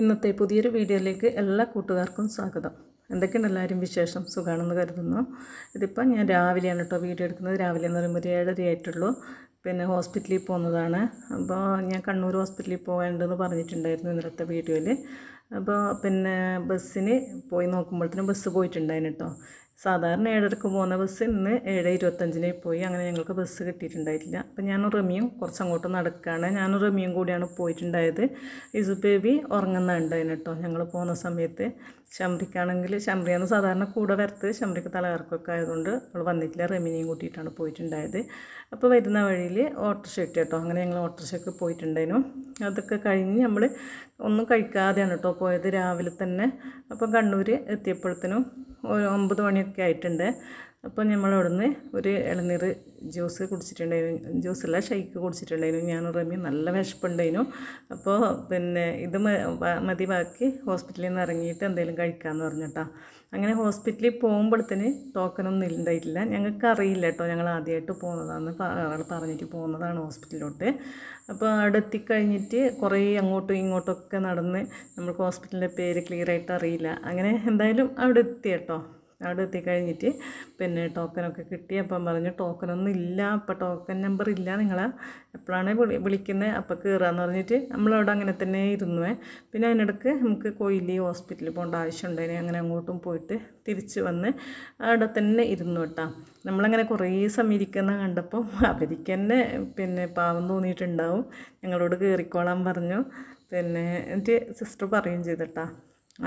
ഇന്നത്തെ പുതിയൊരു വീഡിയോയിലേക്ക് എല്ലാ കൂട്ടുകാർക്കും സ്വാഗതം എന്തൊക്കെയാണ് എല്ലാവരും വിശേഷം സുഖമാണെന്ന് കരുതുന്നു ഇതിപ്പം ഞാൻ രാവിലെയാണ് കേട്ടോ വീഡിയോ എടുക്കുന്നത് രാവിലെ എന്ന് പറയുമ്പോൾ ഒരു ഏഴര ആയിട്ടുള്ളൂ പിന്നെ ഹോസ്പിറ്റലിൽ പോകുന്നതാണ് അപ്പോൾ ഞാൻ കണ്ണൂർ ഹോസ്പിറ്റലിൽ പോകേണ്ടതെന്ന് പറഞ്ഞിട്ടുണ്ടായിരുന്നു ഇന്നലത്തെ വീഡിയോയിൽ അപ്പോൾ പിന്നെ ബസ്സിന് പോയി നോക്കുമ്പോഴത്തേനും ബസ് പോയിട്ടുണ്ടായിരുന്നു കേട്ടോ സാധാരണ ഏഴരക്ക് പോകുന്ന ബസ് ഇന്ന് ഏഴ് ഇരുപത്തഞ്ചിന് പോയി അങ്ങനെ ഞങ്ങൾക്ക് ബസ് കിട്ടിയിട്ടുണ്ടായിരുന്നില്ല അപ്പം ഞാൻ റമിയും കുറച്ചങ്ങോട്ട് നടക്കുകയാണ് ഞാൻ റമിയും കൂടിയാണ് പോയിട്ടുണ്ടായത് ഇസു ബേബി ഉറങ്ങുന്നുണ്ടായിരുന്നു കേട്ടോ ഞങ്ങൾ പോകുന്ന സമയത്ത് ശമ്പ്രിക്കാണെങ്കിൽ ശമ്പ്രിയാണ് സാധാരണ കൂടെ വരത്ത് ശമ്പ്രിക്ക് തലകർക്കൊക്കെ ആയതുകൊണ്ട് അവൾ വന്നിട്ടില്ല റമിനെയും കൂട്ടിയിട്ടാണ് പോയിട്ടുണ്ടായത് അപ്പോൾ വരുന്ന വഴിയിൽ ഓട്ടർഷ കിട്ടി കേട്ടോ അങ്ങനെ ഞങ്ങൾ ഓട്ടർഷയ്ക്ക് പോയിട്ടുണ്ടായിരുന്നു അതൊക്കെ കഴിഞ്ഞ് നമ്മൾ ഒന്നും കഴിക്കാതെയാണ് കേട്ടോ പോയത് രാവിലെ തന്നെ അപ്പം കണ്ണൂർ എത്തിയപ്പോഴത്തേനും ഒരു ഒമ്പത് മണിയൊക്കെ ആയിട്ടുണ്ട് അപ്പോൾ നമ്മൾ അവിടുന്ന് ഒരു ഇളനീർ ജ്യൂസ് കുടിച്ചിട്ടുണ്ടായിരുന്നു ജ്യൂസല്ല ഷെയ്ക്ക് കുടിച്ചിട്ടുണ്ടായിരുന്നു ഞാൻ റമി നല്ല വിശപ്പുണ്ടായിരുന്നു അപ്പോൾ പിന്നെ ഇത് മതി ബാക്കി ഹോസ്പിറ്റലിൽ നിന്ന് ഇറങ്ങിയിട്ട് എന്തെങ്കിലും കഴിക്കാമെന്ന് പറഞ്ഞിട്ടാ അങ്ങനെ ഹോസ്പിറ്റലിൽ പോകുമ്പോഴത്തേന് ടോക്കനൊന്നും ഉണ്ടായിട്ടില്ല ഞങ്ങൾക്ക് അറിയില്ല കേട്ടോ ഞങ്ങൾ ആദ്യമായിട്ട് പോകുന്നതാണ് ഒരാൾ പറഞ്ഞിട്ട് പോകുന്നതാണ് ഹോസ്പിറ്റലിലോട്ട് അപ്പോൾ അവിടെ എത്തിക്കഴിഞ്ഞിട്ട് കുറേ അങ്ങോട്ടും ഇങ്ങോട്ടും ഒക്കെ നടന്ന് നമുക്ക് ഹോസ്പിറ്റലിൻ്റെ പേര് ക്ലിയർ ആയിട്ട് അറിയില്ല അങ്ങനെ എന്തായാലും അവിടെ എത്തി കേട്ടോ അവിടെ എത്തിക്കഴിഞ്ഞിട്ട് പിന്നെ ടോക്കനൊക്കെ കിട്ടി അപ്പം പറഞ്ഞു ടോക്കനൊന്നും ഇല്ല അപ്പം ടോക്കൺ നമ്പർ ഇല്ല നിങ്ങൾ എപ്പോഴാണ് വിളി വിളിക്കുന്നത് അപ്പം എന്ന് പറഞ്ഞിട്ട് നമ്മളവിടെ അങ്ങനെ തന്നെ ഇരുന്നു പിന്നെ അതിനിടക്ക് നമുക്ക് കൊയിലി ഹോസ്പിറ്റലിൽ പോകേണ്ട ആവശ്യമുണ്ടായിന് അങ്ങനെ അങ്ങോട്ടും പോയിട്ട് തിരിച്ച് വന്ന് അവിടെ തന്നെ ഇരുന്നു കേട്ടോ നമ്മളങ്ങനെ കുറേ സമയം ഇരിക്കുന്ന കണ്ടപ്പം അവർക്ക് തന്നെ പിന്നെ പാവം തോന്നിയിട്ടുണ്ടാവും ഞങ്ങളോട് കയറിക്കോളാൻ പറഞ്ഞു പിന്നെ എൻ്റെ സിസ്റ്റർ പറയുകയും ചെയ്തിട്ടാ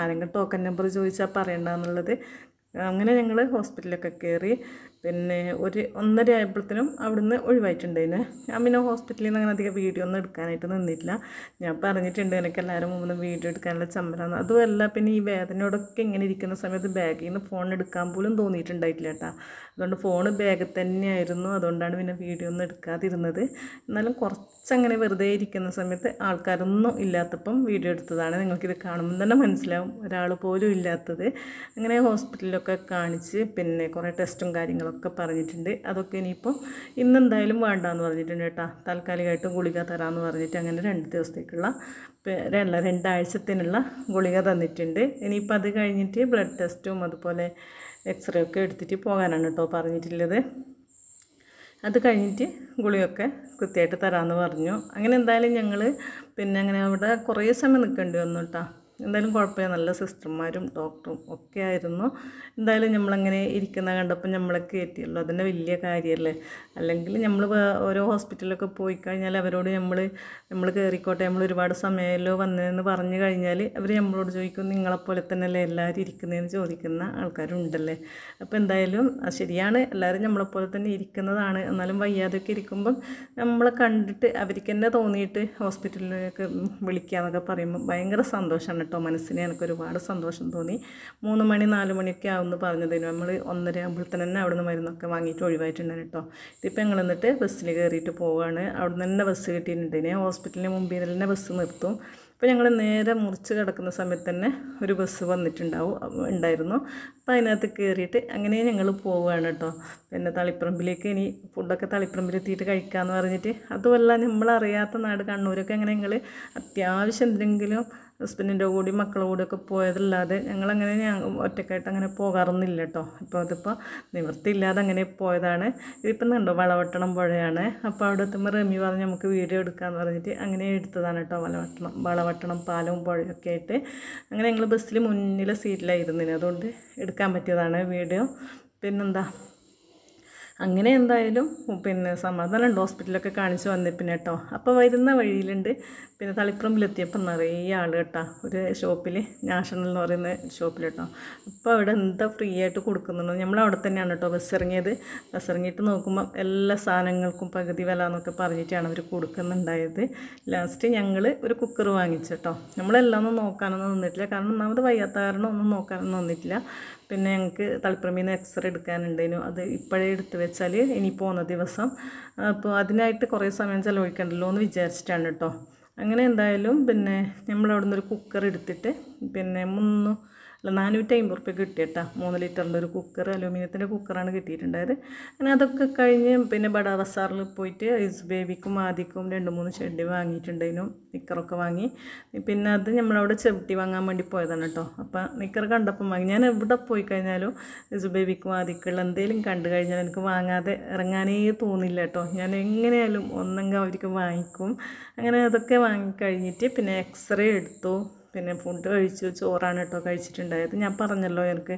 ആരെങ്കിലും ടോക്കൺ നമ്പർ ചോദിച്ചാൽ പറയണ്ടെന്നുള്ളത് അങ്ങനെ ഞങ്ങൾ ഹോസ്പിറ്റലൊക്കെ കയറി പിന്നെ ഒരു ഒന്നര ആയപ്പോഴത്തേനും അവിടുന്ന് ഒഴിവായിട്ടുണ്ടായിന് ഞാൻ പിന്നെ ഹോസ്പിറ്റലിൽ നിന്ന് അങ്ങനെ അധികം വീഡിയോ ഒന്നും എടുക്കാനായിട്ട് നിന്നില്ല ഞാൻ പറഞ്ഞിട്ടുണ്ട് എനിക്ക് എല്ലാവരും മുമ്പ് വീഡിയോ എടുക്കാനുള്ള ചമ്മലാണ് അതുമല്ല പിന്നെ ഈ വേദനയോടൊക്കെ ഇങ്ങനെ ഇരിക്കുന്ന സമയത്ത് ബാഗിൽ നിന്ന് ഫോൺ എടുക്കാൻ പോലും തോന്നിയിട്ടുണ്ടായിട്ടില്ല കേട്ടോ അതുകൊണ്ട് ഫോൺ ബാഗിൽ തന്നെയായിരുന്നു അതുകൊണ്ടാണ് പിന്നെ വീഡിയോ ഒന്നും എടുക്കാതിരുന്നത് എന്നാലും കുറച്ചങ്ങനെ വെറുതെ ഇരിക്കുന്ന സമയത്ത് ആൾക്കാരൊന്നും ഇല്ലാത്തപ്പം വീഡിയോ എടുത്തതാണ് നിങ്ങൾക്കിത് കാണുമ്പോൾ തന്നെ മനസ്സിലാവും ഒരാൾ പോലും ഇല്ലാത്തത് അങ്ങനെ ഹോസ്പിറ്റലിലൊക്കെ കാണിച്ച് പിന്നെ കുറേ ടെസ്റ്റും കാര്യങ്ങളൊക്കെ എന്നൊക്കെ പറഞ്ഞിട്ടുണ്ട് അതൊക്കെ ഇനിയിപ്പോൾ ഇന്ന് എന്തായാലും വേണ്ടാന്ന് പറഞ്ഞിട്ടുണ്ട് കേട്ടോ താൽക്കാലികമായിട്ട് ഗുളിക തരാമെന്ന് പറഞ്ഞിട്ട് അങ്ങനെ രണ്ട് ദിവസത്തേക്കുള്ള അല്ല രണ്ടാഴ്ചത്തിനുള്ള ഗുളിക തന്നിട്ടുണ്ട് ഇനിയിപ്പോൾ അത് കഴിഞ്ഞിട്ട് ബ്ലഡ് ടെസ്റ്റും അതുപോലെ എക്സ്റേ ഒക്കെ എടുത്തിട്ട് പോകാനാണ് കേട്ടോ പറഞ്ഞിട്ടുള്ളത് അത് കഴിഞ്ഞിട്ട് ഗുളിയൊക്കെ കൃത്യമായിട്ട് തരാമെന്ന് പറഞ്ഞു അങ്ങനെ എന്തായാലും ഞങ്ങൾ പിന്നെ അങ്ങനെ അവിടെ കുറേ സമയം നിൽക്കേണ്ടി വന്നു കേട്ടോ എന്തായാലും കുഴപ്പമില്ല നല്ല സിസ്റ്റർമാരും ഡോക്ടറും ഒക്കെ ആയിരുന്നു എന്തായാലും നമ്മളങ്ങനെ ഇരിക്കുന്ന കണ്ടപ്പോൾ നമ്മളെ കയറ്റിയല്ലോ അതിൻ്റെ വലിയ കാര്യമല്ലേ അല്ലെങ്കിൽ നമ്മൾ ഓരോ ഹോസ്പിറ്റലൊക്കെ പോയി കഴിഞ്ഞാൽ അവരോട് നമ്മൾ നമ്മൾ കയറിക്കോട്ടെ നമ്മൾ ഒരുപാട് സമയമല്ലോ വന്നതെന്ന് പറഞ്ഞു കഴിഞ്ഞാൽ അവർ നമ്മളോട് ചോദിക്കും നിങ്ങളെപ്പോലെ തന്നെയല്ലേ എല്ലാവരും ഇരിക്കുന്നതെന്ന് ചോദിക്കുന്ന ആൾക്കാരുണ്ടല്ലേ അപ്പോൾ എന്തായാലും ശരിയാണ് എല്ലാവരും നമ്മളെപ്പോലെ തന്നെ ഇരിക്കുന്നതാണ് എന്നാലും വയ്യാതൊക്കെ ഇരിക്കുമ്പം നമ്മളെ കണ്ടിട്ട് അവർക്ക് തന്നെ തോന്നിയിട്ട് ഹോസ്പിറ്റലിലേക്ക് വിളിക്കുക എന്നൊക്കെ പറയുമ്പോൾ ഭയങ്കര സന്തോഷമാണ് കേട്ടോ മനസ്സിന് എനിക്ക് ഒരുപാട് സന്തോഷം തോന്നി മൂന്ന് മണി നാല് മണിയൊക്കെ ആവുമെന്ന് പറഞ്ഞതിന് നമ്മൾ ഒന്നര ആകുമ്പോഴത്തേന് തന്നെ അവിടെ നിന്ന് മരുന്നൊക്കെ വാങ്ങിയിട്ട് ഒഴിവായിട്ടുണ്ടായിരുന്നു കേട്ടോ ഇതിപ്പോൾ ഞങ്ങൾ എന്നിട്ട് ബസ്സിൽ കയറിയിട്ട് പോവുകയാണ് അവിടെ നിന്ന് തന്നെ ബസ് കിട്ടിയിട്ടുണ്ടെങ്കിൽ ഹോസ്പിറ്റലിന് മുമ്പിൽ തന്നെ ബസ് നിർത്തും അപ്പോൾ ഞങ്ങൾ നേരെ മുറിച്ച് കിടക്കുന്ന സമയത്ത് തന്നെ ഒരു ബസ് വന്നിട്ടുണ്ടാവും ഉണ്ടായിരുന്നു അപ്പോൾ അതിനകത്ത് കയറിയിട്ട് അങ്ങനെ ഞങ്ങൾ പോവുകയാണ് കേട്ടോ പിന്നെ തളിപ്പറമ്പിലേക്ക് ഇനി ഫുഡൊക്കെ തളിപ്പറമ്പിലെത്തിയിട്ട് കഴിക്കാമെന്ന് പറഞ്ഞിട്ട് അതുമല്ല നമ്മളറിയാത്ത നാട് കണ്ണൂരൊക്കെ അങ്ങനെ ഞങ്ങൾ അത്യാവശ്യം എന്തെങ്കിലും ഹസ്ബൻഡിൻ്റെ കൂടി മക്കളുടെ ഒക്കെ പോയതല്ലാതെ ഞങ്ങളങ്ങനെ ഞാൻ ഒറ്റക്കായിട്ട് അങ്ങനെ പോകാറൊന്നുമില്ല കേട്ടോ ഇപ്പോൾ അതിപ്പോൾ നിവൃത്തിയില്ലാതെ അങ്ങനെ പോയതാണ് ഇതിപ്പം കണ്ടോ വളവട്ടണം പുഴയാണ് അപ്പോൾ അവിടെ എത്തുമ്പോൾ റമി പറഞ്ഞ് നമുക്ക് വീഡിയോ എടുക്കാമെന്ന് പറഞ്ഞിട്ട് അങ്ങനെ എടുത്തതാണ് കേട്ടോ വളവട്ടണം വളവട്ടണം പാലവും പുഴയൊക്കെ ആയിട്ട് അങ്ങനെ ഞങ്ങൾ ബസ്സിൽ മുന്നിലെ സീറ്റിലായിരുന്നില്ല അതുകൊണ്ട് എടുക്കാൻ പറ്റിയതാണ് വീഡിയോ പിന്നെന്താ അങ്ങനെ എന്തായാലും പിന്നെ സമാധാനമുണ്ട് ഹോസ്പിറ്റലൊക്കെ കാണിച്ച് വന്നിപ്പിന്നെ കേട്ടോ അപ്പോൾ വരുന്ന വഴിയിലുണ്ട് പിന്നെ തളിപ്പറമ്പിലെത്തിയപ്പോൾ നിറയെ ആൾ കേട്ടോ ഒരു ഷോപ്പിൽ നാഷണൽ എന്ന് പറയുന്ന ഷോപ്പിൽ കേട്ടോ അപ്പോൾ അവിടെ എന്താ ഫ്രീ ആയിട്ട് കൊടുക്കുന്നുണ്ടോ നമ്മൾ അവിടെ തന്നെയാണ് കേട്ടോ ബസ് ഇറങ്ങിയത് ബസ് ഇറങ്ങിയിട്ട് നോക്കുമ്പോൾ എല്ലാ സാധനങ്ങൾക്കും പകുതി വില എന്നൊക്കെ പറഞ്ഞിട്ടാണ് അവർ കൊടുക്കുന്നുണ്ടായത് ലാസ്റ്റ് ഞങ്ങൾ ഒരു കുക്കർ വാങ്ങിച്ചു കേട്ടോ നമ്മളെല്ലാം ഒന്നും നോക്കാനൊന്നും നിന്നിട്ടില്ല കാരണം ഒന്നാമത് വയ്യാത്ത കാരണം ഒന്നും നോക്കാനൊന്നും നിന്നിട്ടില്ല പിന്നെ ഞങ്ങൾക്ക് തളിപ്പറമ്പിൽ എക്സ്റേ എടുക്കാനുണ്ടായിരുന്നു അത് ഇപ്പോഴേ എടുത്തു വെച്ചാൽ ഇനി പോകുന്ന ദിവസം അപ്പോൾ അതിനായിട്ട് കുറേ സമയം ചിലവഴിക്കണ്ടല്ലോ എന്ന് വിചാരിച്ചിട്ടാണ് കേട്ടോ അങ്ങനെ എന്തായാലും പിന്നെ നമ്മൾ അവിടെ നിന്നൊരു കുക്കർ എടുത്തിട്ട് പിന്നെ മുന്നൂ അല്ല നാനൂറ്റി അമ്പത് റുപ്യ കിട്ടിയിട്ടാ മൂന്ന് ലിറ്ററിൻ്റെ ഒരു കുക്കർ അലൂമിനിയത്തിൻ്റെ കുക്കറാണ് കിട്ടിയിട്ടുണ്ടായത് അങ്ങനെ അതൊക്കെ കഴിഞ്ഞ് പിന്നെ ബഡാ പോയിട്ട് ഇസ് ബേബിക്കും ആദിക്കും രണ്ട് മൂന്ന് ചെടി വാങ്ങിയിട്ടുണ്ടായിരുന്നു നിക്കറൊക്കെ വാങ്ങി പിന്നെ അത് നമ്മളവിടെ ചെവിട്ടി വാങ്ങാൻ വേണ്ടി പോയതാണ് കേട്ടോ അപ്പം നിക്കർ കണ്ടപ്പം വാങ്ങി ഞാൻ എവിടെ പോയി കഴിഞ്ഞാലും ഇസ് ബേബിക്കും ആദിക്കുള്ള എന്തെങ്കിലും കണ്ടു കഴിഞ്ഞാൽ എനിക്ക് വാങ്ങാതെ ഇറങ്ങാനേ തോന്നില്ല കേട്ടോ ഞാൻ എങ്ങനെയായാലും ഒന്നെങ്കിൽ അവർക്ക് വാങ്ങിക്കും അങ്ങനെ അതൊക്കെ വാങ്ങിക്കഴിഞ്ഞിട്ട് പിന്നെ എക്സ്റേ എടുത്തു പിന്നെ ഫുഡ് കഴിച്ചു ചോറാണ് കേട്ടോ കഴിച്ചിട്ടുണ്ടായത് ഞാൻ പറഞ്ഞല്ലോ എനിക്ക്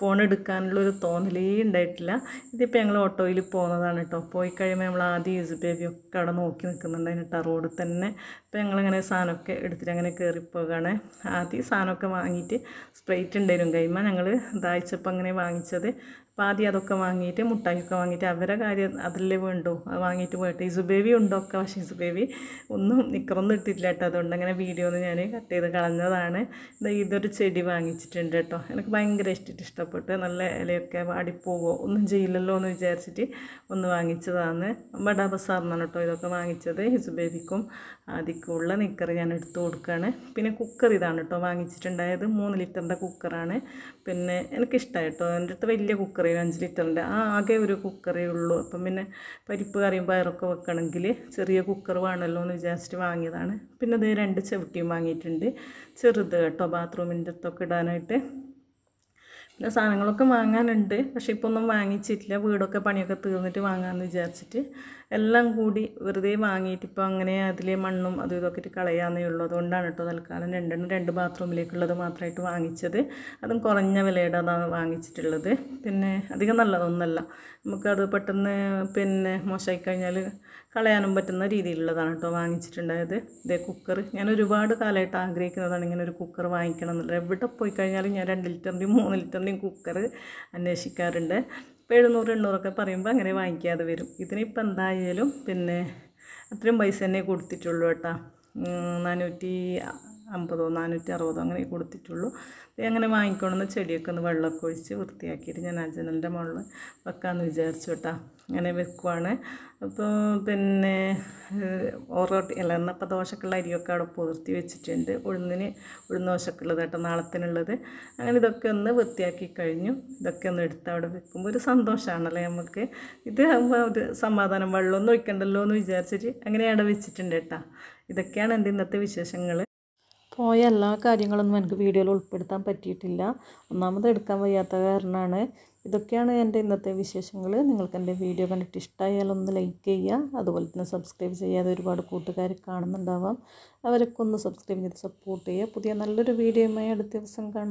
ഫോൺ ഒരു തോന്നലേ ഉണ്ടായിട്ടില്ല ഇതിപ്പോൾ ഞങ്ങൾ ഓട്ടോയിൽ പോകുന്നതാണ് കേട്ടോ പോയി കഴിയുമ്പോൾ നമ്മൾ ആദ്യം യൂസ് ബേബി ഒക്കെ അവിടെ നോക്കി നിൽക്കുന്നുണ്ട് അതിനിട്ട് റോഡിൽ തന്നെ ഇപ്പോൾ ഞങ്ങളിങ്ങനെ സാധനമൊക്കെ എടുത്തിട്ട് അങ്ങനെ കയറിപ്പോകാണ് ആദ്യം സാധനമൊക്കെ വാങ്ങിയിട്ട് സ്പ്രൈറ്റ് ഉണ്ടായിരുന്നു കഴിയുമ്പോൾ ഞങ്ങൾ ഇതായിച്ചപ്പോൾ അങ്ങനെ വാങ്ങിച്ചത് പാതി അതൊക്കെ വാങ്ങിയിട്ട് മുട്ടായിയൊക്കെ വാങ്ങിയിട്ട് അവരെ കാര്യം അതല്ലേ വേണ്ടു അത് വാങ്ങിയിട്ട് പോയിട്ട് ഇസുബേബി ഉണ്ടൊക്കെ പക്ഷേ ഇസുബേബി ഒന്നും നിക്കറൊന്നും ഇട്ടിട്ടില്ല കേട്ടോ അതുകൊണ്ട് അങ്ങനെ വീഡിയോ ഒന്ന് ഞാൻ കട്ട് ചെയ്ത് കളഞ്ഞതാണ് ഇതൊരു ചെടി വാങ്ങിച്ചിട്ടുണ്ട് കേട്ടോ എനിക്ക് ഭയങ്കര ഇഷ്ടമായിട്ട് ഇഷ്ടപ്പെട്ട് നല്ല ഇലയൊക്കെ വാടിപ്പോവോ ഒന്നും ചെയ്യില്ലല്ലോ എന്ന് വിചാരിച്ചിട്ട് ഒന്ന് വാങ്ങിച്ചതാണ് ബഡാ ബസാറിനാണ് കേട്ടോ ഇതൊക്കെ വാങ്ങിച്ചത് ഇസുബേബിക്കും ആദിക്കുള്ള നിക്കർ ഞാൻ എടുത്തു കൊടുക്കുകയാണ് പിന്നെ കുക്കർ ഇതാണ് കേട്ടോ വാങ്ങിച്ചിട്ടുണ്ടായത് മൂന്ന് ലിറ്ററിൻ്റെ കുക്കറാണ് പിന്നെ എനിക്കിഷ്ടമായിട്ടോ എൻ്റെ അടുത്ത് വലിയ കുക്കർ കുക്കറിന് അഞ്ച് ലിറ്ററിൻ്റെ ആ ആകെ ഒരു കുക്കറേ ഉള്ളൂ അപ്പം പിന്നെ പരിപ്പ് കറിയും പയറൊക്കെ വെക്കണമെങ്കിൽ ചെറിയ കുക്കർ വേണമല്ലോ എന്ന് വിചാരിച്ചിട്ട് വാങ്ങിയതാണ് പിന്നെ അത് രണ്ട് ചവിട്ടിയും വാങ്ങിയിട്ടുണ്ട് ചെറുത് കേട്ടോ ബാത്റൂമിൻ്റെ അടുത്തൊക്കെ ഇടാനായിട്ട് പിന്നെ സാധനങ്ങളൊക്കെ വാങ്ങാനുണ്ട് പക്ഷേ ഇപ്പോൾ ഒന്നും വാങ്ങിച്ചിട്ടില്ല വീടൊക്കെ പണിയൊക്കെ തീർന്നിട്ട് വാങ്ങാമെന്ന് വിചാരിച്ചിട്ട് എല്ലാം കൂടി വെറുതെ വാങ്ങിയിട്ട് ഇപ്പോൾ അങ്ങനെ അതിലെ മണ്ണും അതും ഇതൊക്കെ ഇട്ട് കളയാന്നേ ഉള്ളൂ അതുകൊണ്ടാണ് കേട്ടോ തൽക്കാലം രണ്ടെണ്ണം രണ്ട് ബാത്റൂമിലേക്കുള്ളത് മാത്രമായിട്ട് വാങ്ങിച്ചത് അതും കുറഞ്ഞ വിലയുടെ അതാണ് വാങ്ങിച്ചിട്ടുള്ളത് പിന്നെ അധികം നല്ലതൊന്നല്ല നമുക്കത് പെട്ടെന്ന് പിന്നെ മോശമായി കഴിഞ്ഞാൽ കളയാനും പറ്റുന്ന രീതിയിലുള്ളതാണ് കേട്ടോ വാങ്ങിച്ചിട്ടുണ്ടായത് ഇതേ കുക്കർ ഞാൻ ഒരുപാട് കാലമായിട്ട് ആഗ്രഹിക്കുന്നതാണ് ഇങ്ങനെ ഒരു കുക്കർ വാങ്ങിക്കണം എന്നുള്ളത് എവിടെ പോയി കഴിഞ്ഞാലും ഞാൻ രണ്ട് ലിറ്ററിൻ്റെയും മൂന്ന് ലിറ്ററിൻ്റെയും കുക്കർ അന്വേഷിക്കാറുണ്ട് ഇപ്പോൾ എഴുന്നൂറ് എണ്ണൂറൊക്കെ പറയുമ്പോൾ അങ്ങനെ വാങ്ങിക്കാതെ വരും ഇതിനിപ്പോൾ എന്തായാലും പിന്നെ അത്രയും പൈസ തന്നെ കൊടുത്തിട്ടുള്ളൂ കേട്ടോ നാനൂറ്റി അമ്പതോ നാനൂറ്റി അറുപതോ അങ്ങനെ കൊടുത്തിട്ടുള്ളൂ അങ്ങനെ വാങ്ങിക്കണമെന്ന് ചെടിയൊക്കെ ഒന്ന് വെള്ളമൊക്കെ ഒഴിച്ച് വൃത്തിയാക്കിയിട്ട് ഞാൻ ആ മുകളിൽ വെക്കാമെന്ന് വിചാരിച്ചു കേട്ടോ അങ്ങനെ വെക്കുവാണ് അപ്പോൾ പിന്നെ ഓറോട്ടി അല്ല എന്നപ്പോൾ ദോശക്കുള്ള അരിയൊക്കെ അവിടെ പുതിർത്തി വെച്ചിട്ടുണ്ട് ഉഴുന്നിന് ഉഴുന്ന് ദോശക്കുള്ളത് കേട്ടോ നാളത്തിനുള്ളത് അങ്ങനെ ഇതൊക്കെ ഒന്ന് വൃത്തിയാക്കി കഴിഞ്ഞു ഇതൊക്കെ ഒന്ന് എടുത്ത് അവിടെ വെക്കുമ്പോൾ ഒരു സന്തോഷമാണല്ലേ നമുക്ക് ഇത് ഒരു സമാധാനം വെള്ളമൊന്നും ഒഴിക്കണ്ടല്ലോ എന്ന് വിചാരിച്ചിട്ട് അങ്ങനെ അവിടെ വെച്ചിട്ടുണ്ട് കേട്ടോ ഇതൊക്കെയാണ് എൻ്റെ ഇന്നത്തെ വിശേഷങ്ങൾ പോയ എല്ലാ കാര്യങ്ങളൊന്നും എനിക്ക് വീഡിയോയിൽ ഉൾപ്പെടുത്താൻ പറ്റിയിട്ടില്ല ഒന്നാമത് എടുക്കാൻ വയ്യാത്ത കാരണമാണ് ഇതൊക്കെയാണ് എൻ്റെ ഇന്നത്തെ വിശേഷങ്ങൾ നിങ്ങൾക്ക് എൻ്റെ വീഡിയോ കണ്ടിട്ട് ഇഷ്ടമായാലും ഒന്ന് ലൈക്ക് ചെയ്യുക അതുപോലെ തന്നെ സബ്സ്ക്രൈബ് ചെയ്യാതെ ഒരുപാട് കൂട്ടുകാർ കാണുന്നുണ്ടാവാം അവരൊക്കെ ഒന്ന് സബ്സ്ക്രൈബ് ചെയ്ത് സപ്പോർട്ട് ചെയ്യുക പുതിയ നല്ലൊരു വീഡിയോയുമായി അടുത്ത ദിവസം കാണാം